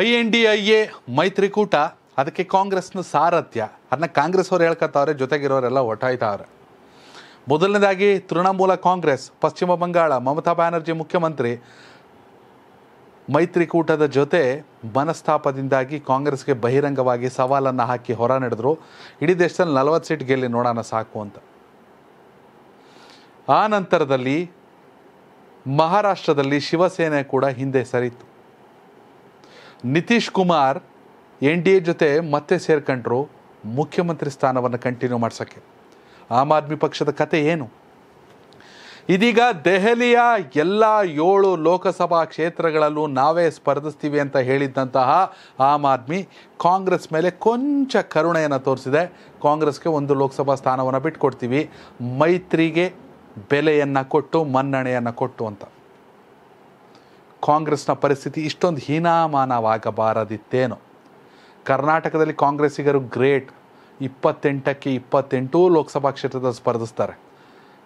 I N D I A ಮೈತ್ರಿಕೂಟ ಅದಕ್ಕೆ ಕಾಂಗ್ರೆಸ್ನ ಸಾರಥ್ಯ ಅದನ್ನ ಕಾಂಗ್ರೆಸ್ ಅವ್ರು ಹೇಳ್ಕೊತಾವ್ರೆ ಜೊತೆಗಿರೋರೆಲ್ಲ ಒಟ್ಟಾಯ್ತಾವ್ರೆ ಮೊದಲನೇದಾಗಿ ತೃಣಮೂಲ ಕಾಂಗ್ರೆಸ್ ಪಶ್ಚಿಮ ಬಂಗಾಳ ಮಮತಾ ಬ್ಯಾನರ್ಜಿ ಮುಖ್ಯಮಂತ್ರಿ ಮೈತ್ರಿಕೂಟದ ಜೊತೆ ಮನಸ್ತಾಪದಿಂದಾಗಿ ಕಾಂಗ್ರೆಸ್ಗೆ ಬಹಿರಂಗವಾಗಿ ಸವಾಲನ್ನು ಹಾಕಿ ಹೊರ ನಡೆದ್ರು ಇಡೀ ದೇಶದಲ್ಲಿ ನಲವತ್ತು ಸೀಟ್ ಗೆಲ್ಲಿ ನೋಡೋಣ ಸಾಕು ಅಂತ ಆ ನಂತರದಲ್ಲಿ ಮಹಾರಾಷ್ಟ್ರದಲ್ಲಿ ಶಿವಸೇನೆ ಕೂಡ ಹಿಂದೆ ಸರಿತು Nitish Kumar N D A ಜೊತೆ ಮತ್ತೆ ಸೇರ್ಕೊಂಡ್ರು ಮುಖ್ಯಮಂತ್ರಿ ಸ್ಥಾನವನ್ನು ಕಂಟಿನ್ಯೂ ಮಾಡ್ಸೋಕ್ಕೆ ಆಮ್ ಆದ್ಮಿ ಪಕ್ಷದ ಕತೆ ಏನು ಇದೀಗ ದೆಹಲಿಯ ಎಲ್ಲ ಏಳು ಲೋಕಸಭಾ ಕ್ಷೇತ್ರಗಳಲ್ಲೂ ನಾವೇ ಸ್ಪರ್ಧಿಸ್ತೀವಿ ಅಂತ ಹೇಳಿದ್ದಂತಹ ಆಮ್ ಆದ್ಮಿ ಕಾಂಗ್ರೆಸ್ ಮೇಲೆ ಕೊಂಚ ಕರುಣೆಯನ್ನು ತೋರಿಸಿದೆ ಕಾಂಗ್ರೆಸ್ಗೆ ಒಂದು ಲೋಕಸಭಾ ಸ್ಥಾನವನ್ನು ಬಿಟ್ಟುಕೊಡ್ತೀವಿ ಮೈತ್ರಿಗೆ ಬೆಲೆಯನ್ನು ಕೊಟ್ಟು ಮನ್ನಣೆಯನ್ನು ಕೊಟ್ಟು ಅಂತ ಕಾಂಗ್ರೆಸ್ನ ಪರಿಸ್ಥಿತಿ ಇಷ್ಟೊಂದು ಹೀನಾಮಾನವಾಗಬಾರದಿತ್ತೇನು ಕರ್ನಾಟಕದಲ್ಲಿ ಕಾಂಗ್ರೆಸ್ಸಿಗರು ಗ್ರೇಟ್ ಇಪ್ಪತ್ತೆಂಟಕ್ಕೆ ಇಪ್ಪತ್ತೆಂಟು ಲೋಕಸಭಾ ಕ್ಷೇತ್ರದಲ್ಲಿ ಸ್ಪರ್ಧಿಸ್ತಾರೆ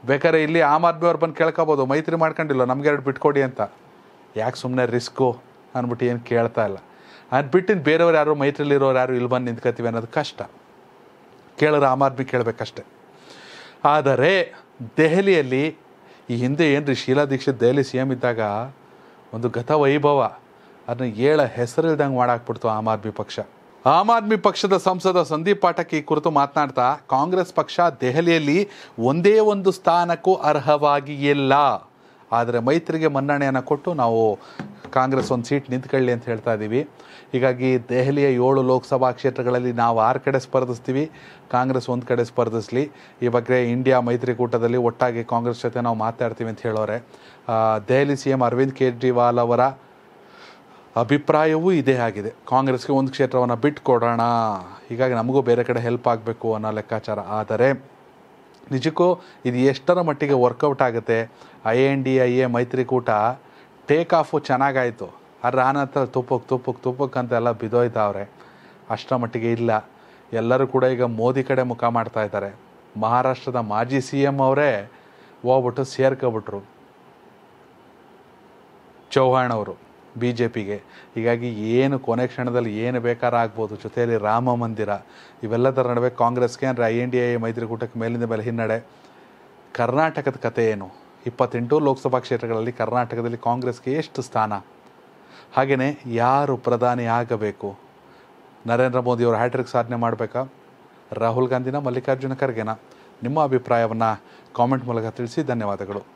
ಬೇಕಾದ್ರೆ ಇಲ್ಲಿ ಆಮ್ ಆದ್ಮಿ ಅವ್ರು ಬಂದು ಕೇಳ್ಕೊಬೋದು ಮೈತ್ರಿ ಮಾಡ್ಕೊಂಡಿಲ್ಲ ನಮ್ಗೆ ಎರಡು ಬಿಟ್ಕೊಡಿ ಅಂತ ಯಾಕೆ ಸುಮ್ಮನೆ ರಿಸ್ಕು ಅಂದ್ಬಿಟ್ಟು ಏನು ಕೇಳ್ತಾ ಇಲ್ಲ ಅದು ಬಿಟ್ಟಿನ ಬೇರೆಯವ್ರು ಯಾರು ಮೈತ್ರಿಲಿರೋರು ಯಾರು ಇಲ್ಲಿ ಬಂದು ನಿಂತ್ಕೋತೀವಿ ಅನ್ನೋದು ಕಷ್ಟ ಕೇಳಿದ್ರೆ ಆಮ್ ಆದ್ಮಿ ಕೇಳಬೇಕಷ್ಟೆ ಆದರೆ ದೆಹಲಿಯಲ್ಲಿ ಈ ಹಿಂದೆ ರೀ ಶೀಲಾ ದೀಕ್ಷಿತ್ ದೆಹಲಿ ಸಿ ಎಮ್ ಇದ್ದಾಗ ಒಂದು ಗತ ವೈಭವ ಅದನ್ನ ಏಳ ಹೆಸರಿಲ್ದಂಗೆ ಮಾಡಾಕ್ಬಿಡ್ತು ಆಮ್ ಆದ್ಮಿ ಪಕ್ಷ ಆಮ್ ಆದ್ಮಿ ಪಕ್ಷದ ಸಂಸದ ಸಂದೀಪ್ ಪಾಠಕ್ ಈ ಕುರಿತು ಮಾತನಾಡ್ತಾ ಕಾಂಗ್ರೆಸ್ ಪಕ್ಷ ದೆಹಲಿಯಲ್ಲಿ ಒಂದೇ ಒಂದು ಸ್ಥಾನಕ್ಕೂ ಅರ್ಹವಾಗಿ ಇಲ್ಲ ಆದರೆ ಮೈತ್ರಿಗೆ ಮನ್ನಣೆಯನ್ನು ಕೊಟ್ಟು ನಾವು ಕಾಂಗ್ರೆಸ್ ಒಂದು ಸೀಟ್ ನಿಂತ್ಕೊಳ್ಳಿ ಅಂತ ಹೇಳ್ತಾ ಇದ್ದೀವಿ ಹೀಗಾಗಿ ದೆಹಲಿಯ ಏಳು ಲೋಕಸಭಾ ಕ್ಷೇತ್ರಗಳಲ್ಲಿ ನಾವು ಆರು ಕಡೆ ಸ್ಪರ್ಧಿಸ್ತೀವಿ ಕಾಂಗ್ರೆಸ್ ಒಂದು ಕಡೆ ಸ್ಪರ್ಧಿಸಲಿ ಈ ಬಗ್ಗೆ ಇಂಡಿಯಾ ಮೈತ್ರಿಕೂಟದಲ್ಲಿ ಒಟ್ಟಾಗಿ ಕಾಂಗ್ರೆಸ್ ಜೊತೆ ನಾವು ಮಾತಾಡ್ತೀವಿ ಅಂತ ಹೇಳೋರೆ ದೆಹಲಿ ಸಿ ಎಂ ಅರವಿಂದ್ ಕೇಜ್ರಿವಾಲ್ ಅವರ ಅಭಿಪ್ರಾಯವೂ ಇದೇ ಆಗಿದೆ ಕಾಂಗ್ರೆಸ್ಗೆ ಒಂದು ಕ್ಷೇತ್ರವನ್ನು ಬಿಟ್ಟು ಕೊಡೋಣ ಹೀಗಾಗಿ ನಮಗೂ ಬೇರೆ ಕಡೆ ಹೆಲ್ಪ್ ಆಗಬೇಕು ಅನ್ನೋ ಲೆಕ್ಕಾಚಾರ ಆದರೆ ನಿಜಕ್ಕೂ ಇದು ಎಷ್ಟರ ಮಟ್ಟಿಗೆ ವರ್ಕೌಟ್ ಆಗುತ್ತೆ I N D I A ಮೈತ್ರಿಕೂಟ ಟೇಕ್ ಆಫು ಚೆನ್ನಾಗಾಯಿತು ಆದರೆ ಆ ನಂತರ ತುಪ್ಪಕ್ಕೆ ತುಪ್ಪಕ್ಕೆ ತುಪ್ಪಕ್ಕೆ ಅಂತೆಲ್ಲ ಬಿದೋಯ್ತಾವ್ರೆ ಅಷ್ಟರ ಮಟ್ಟಿಗೆ ಇಲ್ಲ ಎಲ್ಲರೂ ಕೂಡ ಈಗ ಮೋದಿ ಕಡೆ ಮುಖ ಮಾಡ್ತಾ ಇದ್ದಾರೆ ಮಹಾರಾಷ್ಟ್ರದ ಮಾಜಿ ಸಿ ಎಮ್ ಅವರೇ ಹೋಗ್ಬಿಟ್ಟು ಸೇರ್ಕೊಬಿಟ್ರು ಚೌಹಾಣ್ ಅವರು ಬಿ ಜೆ ಪಿಗೆ ಹೀಗಾಗಿ ಏನು ಕೊನೆ ಕ್ಷಣದಲ್ಲಿ ಏನು ಬೇಕಾದ್ರೂ ಆಗ್ಬೋದು ಜೊತೆಯಲ್ಲಿ ರಾಮ ಮಂದಿರ ಇವೆಲ್ಲದರ ನಡುವೆ ಕಾಂಗ್ರೆಸ್ಗೆ ಅಂದರೆ ಐ ಎನ್ ಡಿ ಐ ಮೈತ್ರಿಕೂಟಕ್ಕೆ ಮೇಲಿಂದ ಮೇಲೆ ಹಿನ್ನಡೆ ಕರ್ನಾಟಕದ ಕಥೆ ಏನು ಇಪ್ಪತ್ತೆಂಟು ಲೋಕಸಭಾ ಕ್ಷೇತ್ರಗಳಲ್ಲಿ ಕರ್ನಾಟಕದಲ್ಲಿ ಕಾಂಗ್ರೆಸ್ಗೆ ಎಷ್ಟು ಸ್ಥಾನ ಹಾಗೆಯೇ ಯಾರು ಪ್ರಧಾನಿ ಆಗಬೇಕು ನರೇಂದ್ರ ಮೋದಿಯವರು ಹ್ಯಾಟ್ರಿಕ್ ಸಾಧನೆ ಮಾಡಬೇಕಾ ರಾಹುಲ್ ಗಾಂಧಿನ ಮಲ್ಲಿಕಾರ್ಜುನ ಖರ್ಗೆನ ನಿಮ್ಮ ಅಭಿಪ್ರಾಯವನ್ನು ಕಾಮೆಂಟ್ ಮೂಲಕ ತಿಳಿಸಿ ಧನ್ಯವಾದಗಳು